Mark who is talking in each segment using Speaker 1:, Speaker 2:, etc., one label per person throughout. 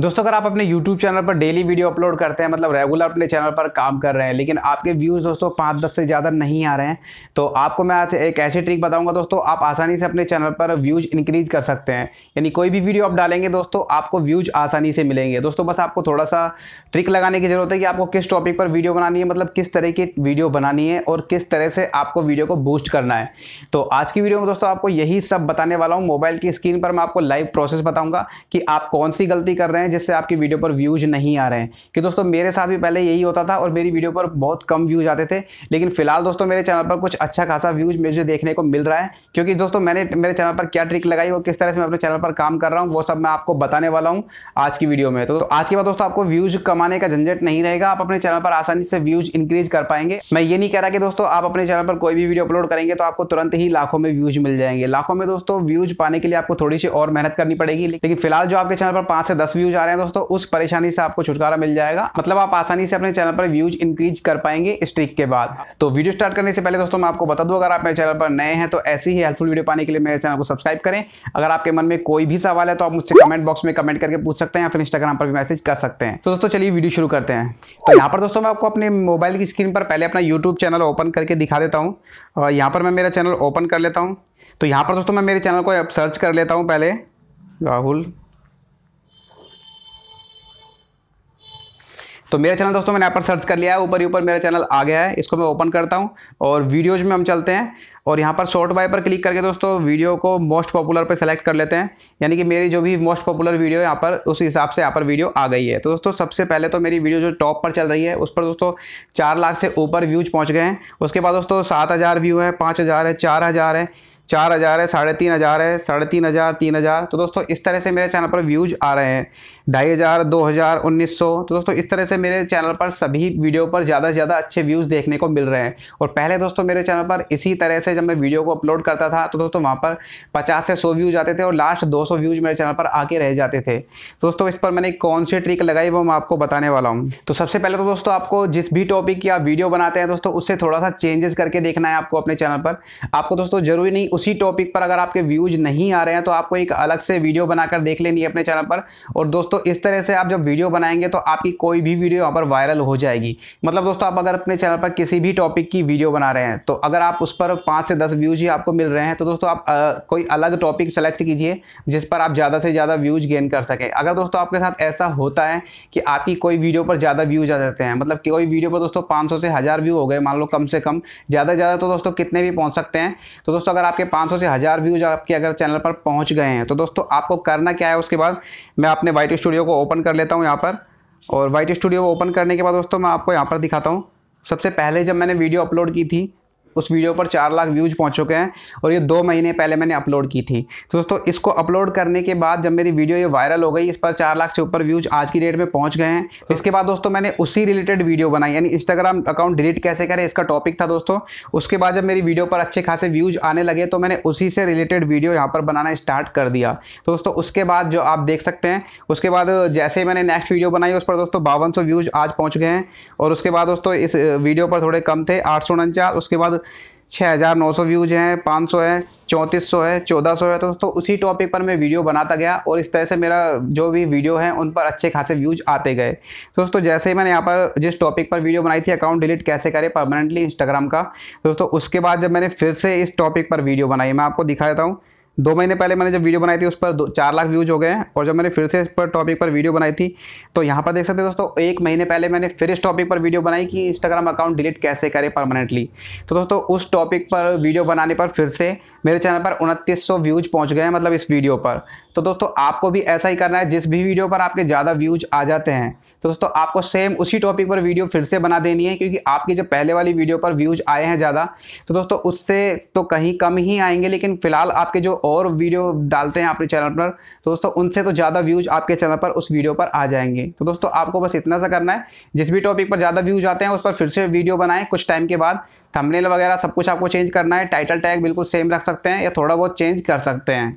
Speaker 1: दोस्तों अगर आप अपने YouTube चैनल पर डेली वीडियो अपलोड करते हैं मतलब रेगुलर अपने चैनल पर काम कर रहे हैं लेकिन आपके व्यूज़ दोस्तों पाँच दस से ज़्यादा नहीं आ रहे हैं तो आपको मैं आज एक ऐसी ट्रिक बताऊंगा दोस्तों आप आसानी से अपने चैनल पर व्यूज़ इंक्रीज कर सकते हैं यानी कोई भी वीडियो आप डालेंगे दोस्तों आपको व्यूज़ आसानी से मिलेंगे दोस्तों बस आपको थोड़ा सा ट्रिक लगाने की ज़रूरत है कि आपको किस टॉपिक पर वीडियो बनानी है मतलब किस तरह की वीडियो बनानी है और किस तरह से आपको वीडियो को बूस्ट करना है तो आज की वीडियो में दोस्तों आपको यही सब बताने वाला हूँ मोबाइल की स्क्रीन पर मैं आपको लाइव प्रोसेस बताऊँगा कि आप कौन सी गलती कर रहे हैं हैं जिससे आपकी वीडियो पर व्यूज नहीं आ रहे हैं कि दोस्तों मेरे साथ भी पहले यही होता था और मेरी वीडियो पर बहुत कम व्यूज आते थे लेकिन फिलहाल दोस्तों मेरे चैनल पर कुछ अच्छा खासा व्यूज मुझे देखने को मिल रहा है क्योंकि दोस्तों मैंने मेरे चैनल पर क्या ट्रिक लगाई और किस तरह से मैं अपने चैनल पर काम कर रहा हूँ वो सब मैं आपको बताने वाला हूँ आज की वीडियो में तो आज के बाद दोस्तों आपको व्यूज कमाने का झंझट नहीं रहेगा आप अपने चैनल पर आसानी से व्यूज इंक्रीज कर पाएंगे मैं ये नहीं कह रहा कि दोस्तों आप अपने चैनल पर कोई भी वीडियो अपलोड करेंगे तो आपको तुरंत ही लाखों में व्यूज मिल जाएंगे लाखों में दोस्तों व्यूज पाने के लिए आपको थोड़ी सी और मेहनत करनी पड़ेगी लेकिन फिलहाल जो आपके चैनल पर पांच से दस व्यूज व्यूज आ रहे हैं दोस्तों उस परेशानी से आपको छुटकारा मिल जाएगा मतलब आप आसानी से अपने चैनल पर व्यूज इंक्रीज कर पाएंगे इस ट्रिक के बाद तो वीडियो स्टार्ट करने से पहले दोस्तों मैं आपको बता दूं अगर आप मेरे चैनल पर नए हैं तो ऐसी ही हेल्पफुल वीडियो पाने के लिए मेरे चैनल को सब्सक्राइब करें अगर आपके मन में कोई भी सवाल है तो आप मुझसे कमेंट बॉक्स में कमेंट करके पूछ सकते हैं या फिर इंस्टाग्राम पर भी मैसेज कर सकते हैं तो दोस्तों चलिए वीडियो शुरू करते हैं तो यहाँ पर दोस्तों मैं आपको अपने मोबाइल की स्क्रीन पर पहले अपना यूट्यूब चैनल ओपन करके दिखा देता हूँ और यहाँ पर मैं मेरा चैनल ओपन कर लेता हूँ तो यहाँ पर दोस्तों मैं मेरे चैनल को सर्च कर लेता हूँ पहले राहुल तो मेरा चैनल दोस्तों मैंने यहाँ पर सर्च कर लिया है ऊपर ही ऊपर मेरा चैनल आ गया है इसको मैं ओपन करता हूँ और वीडियोज़ में हम चलते हैं और यहाँ पर शॉर्ट बाय पर क्लिक करके दोस्तों वीडियो को मोस्ट पॉपुलर पर सेलेक्ट कर लेते हैं यानी कि मेरी जो भी मोस्ट पॉपुलर वीडियो यहाँ पर उस हिसाब से यहाँ पर वीडियो आ गई है तो दोस्तों सबसे पहले तो मेरी वीडियो जो टॉप पर चल रही है उस पर दोस्तों चार लाख से ऊपर व्यूज पहुँच गए हैं उसके बाद दोस्तों सात हज़ार व्यू है पाँच हज़ार है चार हज़ार है चार हज़ार है साढ़े तीन हज़ार है साढ़े तीन हज़ार तीन हज़ार तो दोस्तों इस तरह से मेरे चैनल पर व्यूज़ आ रहे हैं ढाई हज़ार दो हज़ार उन्नीस सौ तो दोस्तों इस तरह से मेरे चैनल पर सभी वीडियो पर ज़्यादा से ज़्यादा अच्छे व्यूज़ देखने को मिल रहे हैं और पहले दोस्तों मेरे चैनल पर इसी तरह से जब मैं वीडियो को अपलोड करता था तो दोस्तों वहाँ पर पचास से सौ व्यूज़ आते थे और लास्ट दो सौ व्यूज़ मेरे चैनल पर आके रह जाते थे तो दोस्तों इस पर मैंने कौन सी ट्रिक लगाई वो मैं आपको बताने वाला हूँ तो सबसे पहले तो दोस्तों आपको जिस भी टॉपिक की आप वीडियो बनाते हैं दोस्तों उससे थोड़ा सा चेंजेस करके देखना है आपको अपने चैनल पर आपको दोस्तों जरूरी नहीं उसी टॉपिक पर अगर आपके व्यूज नहीं आ रहे हैं तो आपको एक अलग से वीडियो बनाकर देख लेनी है अपने चैनल पर और दोस्तों इस तरह से आप जब वीडियो बनाएंगे तो आपकी कोई भी वीडियो यहाँ पर वायरल हो जाएगी मतलब दोस्तों आप अगर अपने चैनल पर किसी भी टॉपिक की वीडियो बना रहे हैं तो अगर आप उस पर पाँच से दस व्यूज ही आपको मिल रहे हैं तो दोस्तों आप कोई अलग टॉपिक सेलेक्ट कीजिए जिस पर आप ज़्यादा से ज़्यादा व्यूज गेन कर सकें अगर दोस्तों आपके साथ ऐसा होता है कि आपकी कोई वीडियो पर ज़्यादा व्यूज आ जाते हैं मतलब कोई वीडियो पर दोस्तों पाँच से हज़ार व्यू हो गए मान लो कम से कम ज़्यादा ज़्यादा तो दोस्तों कितने भी पहुँच सकते हैं तो दोस्तों अगर आप आपके 500 से हज़ार व्यूज़ आपके अगर चैनल पर पहुंच गए हैं तो दोस्तों आपको करना क्या है उसके बाद मैं अपने वाइट स्टूडियो को ओपन कर लेता हूं यहाँ पर और वाइट स्टूडियो को ओपन करने के बाद दोस्तों मैं आपको यहाँ पर दिखाता हूँ सबसे पहले जब मैंने वीडियो अपलोड की थी उस वीडियो पर चार लाख व्यूज पहुंच चुके हैं और ये दो महीने पहले मैंने अपलोड की थी तो दोस्तों इसको अपलोड करने के बाद जब मेरी वीडियो ये वायरल हो गई इस पर चार लाख से ऊपर व्यूज आज की डेट में पहुंच गए हैं तो इसके बाद दोस्तों मैंने उसी रिलेटेड वीडियो बनाई यानी इंस्टाग्राम अकाउंट डिलीट कैसे करें इसका टॉपिक था दोस्तों उसके बाद जब मेरी वीडियो पर अच्छे खासे व्यूज आने लगे तो मैंने उसी से रिलेटेड वीडियो यहाँ पर बनाना स्टार्ट कर दिया तो दोस्तों उसके बाद जो आप देख सकते हैं उसके बाद जैसे ही मैंने नेक्स्ट वीडियो बनाई उस पर दोस्तों बावन व्यूज आज पहुँच गए हैं और उसके बाद दोस्तों इस वीडियो पर थोड़े कम थे आठ उसके बाद छः हज़ार नौ सौ व्यूज़ हैं पाँच सौ हैं चौंतीस सौ है चौदह सौ है तो दोस्तों उसी टॉपिक पर मैं वीडियो बनाता गया और इस तरह से मेरा जो भी वीडियो है उन पर अच्छे खासे व्यूज आते गए दोस्तों जैसे ही मैंने यहाँ पर जिस टॉपिक पर वीडियो बनाई थी अकाउंट डिलीट कैसे करें परमानेंटली इंस्टाग्राम का दोस्तों उसके बाद जब मैंने फिर से इस टॉपिक पर वीडियो बनाई मैं आपको दिखा देता हूँ दो महीने पहले मैंने जब वीडियो बनाई थी उस पर दो चार लाख व्यूज हो गए हैं और जब मैंने फिर से इस पर टॉपिक पर वीडियो बनाई थी तो यहाँ पर देख सकते हैं दोस्तों एक महीने पहले मैंने फिर इस टॉपिक पर वीडियो बनाई कि इंस्टाग्राम अकाउंट डिलीट कैसे करें परमानेंटली तो दोस्तों उस टॉपिक पर वीडियो बनाने पर फिर से मेरे चैनल पर उनतीस सौ व्यूज पहुंच गए हैं मतलब इस वीडियो पर तो दोस्तों आपको भी ऐसा ही करना है जिस भी वीडियो पर आपके ज़्यादा व्यूज आ जाते हैं तो दोस्तों आपको सेम उसी टॉपिक पर वीडियो फिर से बना देनी है क्योंकि आपकी जब पहले वाली वीडियो पर व्यूज आए हैं ज़्यादा तो दोस्तों उससे तो कहीं कम ही आएंगे लेकिन फिलहाल आपके जो और वीडियो डालते हैं अपने चैनल पर तो दोस्तों उनसे तो ज़्यादा व्यूज आपके चैनल पर उस वीडियो पर आ जाएंगे तो दोस्तों आपको बस इतना सा करना है जिस भी टॉपिक पर ज़्यादा व्यूज आते हैं उस पर फिर से वीडियो बनाएं कुछ टाइम के बाद थंबनेल वगैरह सब कुछ आपको चेंज करना है टाइटल टैग बिल्कुल सेम रख सकते हैं या थोड़ा बहुत चेंज कर सकते हैं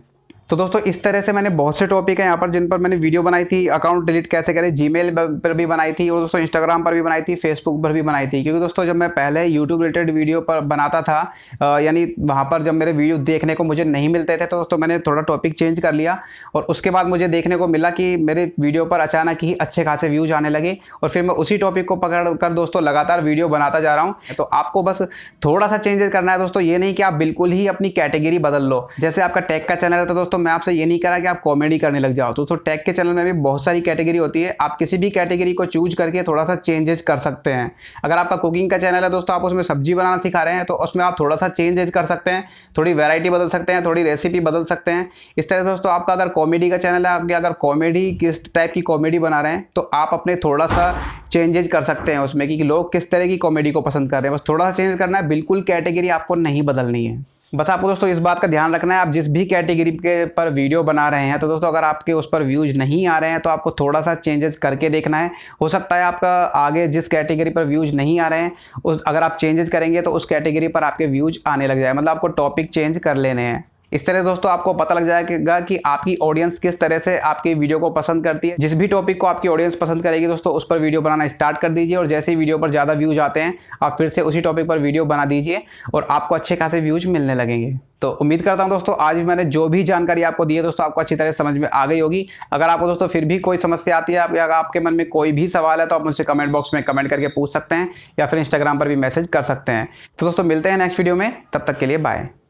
Speaker 1: तो दोस्तों इस तरह से मैंने बहुत से टॉपिक हैं यहाँ पर जिन पर मैंने वीडियो बनाई थी अकाउंट डिलीट कैसे करें जीमेल पर भी बनाई थी और दोस्तों इंस्टाग्राम पर भी बनाई थी फेसबुक पर भी बनाई थी क्योंकि दोस्तों जब मैं पहले यूट्यूब रिलेटेड वीडियो पर बनाता था यानी वहाँ पर जब मेरे वीडियो देखने को मुझे नहीं मिलते थे तो दोस्तों मैंने थोड़ा टॉपिक चेंज कर लिया और उसके बाद मुझे देखने को मिला कि मेरे वीडियो पर अचानक ही अच्छे खासे व्यूज आने लगे और फिर मैं उसी टॉपिक को पकड़ कर दोस्तों लगातार वीडियो बनाता जा रहा हूँ तो आपको बस थोड़ा सा चेंजेस करना है दोस्तों ये नहीं कि आप बिल्कुल ही अपनी कैटेगरी बदल लो जैसे आपका टेक का चैनल है तो दोस्तों दोस्तों मैं आपसे ये नहीं कर रहा कि आप कॉमेडी करने लग जाओ दोस्तों टैग तो के चैनल में भी बहुत सारी कैटेगरी होती है आप किसी भी कैटेगरी को चूज करके थोड़ा सा चेंजेज कर सकते हैं अगर आपका कुकिंग का चैनल है दोस्तों आप उसमें सब्जी बनाना सिखा रहे हैं तो उसमें आप थोड़ा सा चेंजेज कर सकते हैं थोड़ी वेराइटी बदल सकते हैं थोड़ी रेसिपी बदल सकते हैं इस तरह से दोस्तों आपका अगर कॉमेडी का चैनल है आपके अगर कॉमेडी किस टाइप की कॉमेडी बना रहे हैं तो आप अपने थोड़ा सा चेंजेज कर सकते हैं उसमें कि लोग किस तरह की कॉमेडी को पसंद कर रहे हैं बस थोड़ा सा चेंज करना है बिल्कुल कैटेगरी आपको नहीं बदलनी है बस आपको दोस्तों इस बात का ध्यान रखना है आप जिस भी कैटेगरी के पर वीडियो बना रहे हैं तो दोस्तों अगर आपके उस पर व्यूज़ नहीं आ रहे हैं तो आपको थोड़ा सा चेंजेस करके देखना है हो सकता है आपका आगे जिस कैटेगरी पर व्यूज़ नहीं आ रहे हैं उस अगर आप चेंजेस करेंगे तो उस कैटेगरी पर आपके व्यूज़ आने लग जाए मतलब आपको टॉपिक चेंज कर लेने हैं इस तरह दोस्तों आपको पता लग जाएगा कि आपकी ऑडियंस किस तरह से आपकी वीडियो को पसंद करती है जिस भी टॉपिक को आपकी ऑडियंस पसंद करेगी दोस्तों उस पर वीडियो बनाना स्टार्ट कर दीजिए और जैसे ही वीडियो पर ज़्यादा व्यूज आते हैं आप फिर से उसी टॉपिक पर वीडियो बना दीजिए और आपको अच्छे खासे व्यूज मिलने लगेंगे तो उम्मीद करता हूं दोस्तों आज भी मैंने जो भी जानकारी आपको दी है दोस्तों आपको अच्छी तरह समझ में आ गई होगी अगर आपको दोस्तों फिर भी कोई समस्या आती है अगर आपके मन में कोई भी सवाल है तो आप मुझसे कमेंट बॉक्स में कमेंट करके पूछ सकते हैं या फिर इंस्टाग्राम पर भी मैसेज कर सकते हैं तो दोस्तों मिलते हैं नेक्स्ट वीडियो में तब तक के लिए बाय